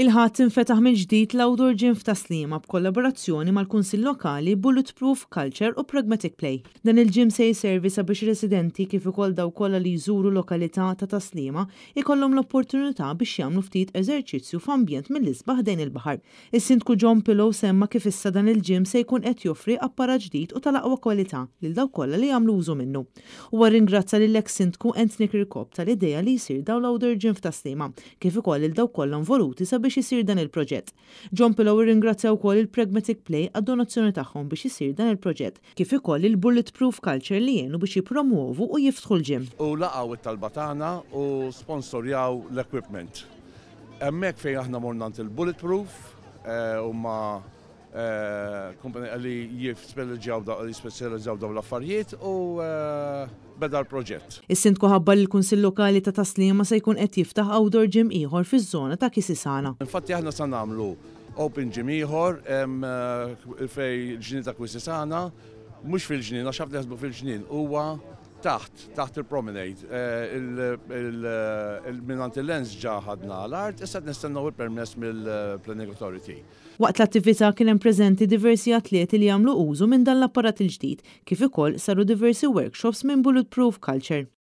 il ħat infetaħ minn ġdid l-awdur ġim f'taslima b'kollaborazzjoni mal-Kunsill Lokali Bulletproof Culture u Pragmatic Play. Dan il-ġim se jservi sabiex residenti kif ukoll daw kollha li jżuru lokalità ta' taslima ikollhom l-opportunità biex jagħmlu ftit eżerċizzju f'ambjent mill-isbaħ dejn il-baħar. Is-sindku John Pillow semma kif issa dan il-ġim se jkun qed joffri appara ġdid u tal-aqwa kwalità lil daw kollha li jagħmlu użu minnu. Huwa ringrazza lil sindku Anthony Kirkop tal-idea li jsir daw l-awdur ġim f'taslima kif ukoll il daw kollha involuti sabiex biex isir dan il-proġett. John Pillow ringrazzja wkoll il-Pragmatic Play għad-donazzjoni tagħhom biex isir dan il-proġett, kif ukoll il-Bulletproof Culture li jenu biex jipromuovu u jiftħu l-ġim. U laqgħu it talbatana u sponsorjaw l-equipment. Hemmhekk fejn aħna mornant il-Bulletproof u ma' kumpani li jispeċjalizzaw daw l-affarijiet u eh, beda l-proġett. is sint ħabba li l-Kunsill Lokali ta' Taslima se jkun qed jiftaħ outdoor ġim ieħor fiż-żona ta' Kisisana. Infatti aħna sa nagħmlu open ġim ieħor eh, fej ġnien ta' Kisisana, mhux fil-ġnien, għax ħafna fil-ġnien huwa taħt, taħt il-promenade, eh, il-minant eh, il-lens ġaħadna l-art, issa nistennaw il-permess mill-Planning Authority. Waqt l-attività kien hemm preżenti diversi atleti li jagħmlu użu minn dan l-apparat il-ġdid, kif ukoll saru diversi workshops minn Bulletproof Culture.